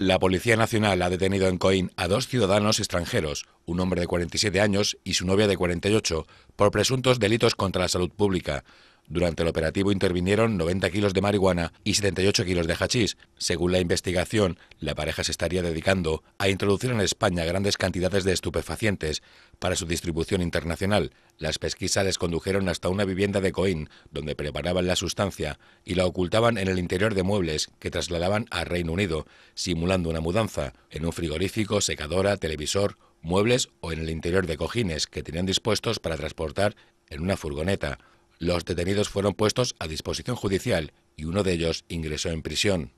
La Policía Nacional ha detenido en Coín a dos ciudadanos extranjeros, un hombre de 47 años y su novia de 48, por presuntos delitos contra la salud pública. Durante el operativo intervinieron 90 kilos de marihuana y 78 kilos de hachís. Según la investigación, la pareja se estaría dedicando a introducir en España grandes cantidades de estupefacientes para su distribución internacional. Las pesquisas les condujeron hasta una vivienda de Coín, donde preparaban la sustancia y la ocultaban en el interior de muebles que trasladaban a Reino Unido, simulando una mudanza, en un frigorífico, secadora, televisor, muebles o en el interior de cojines que tenían dispuestos para transportar en una furgoneta. Los detenidos fueron puestos a disposición judicial y uno de ellos ingresó en prisión.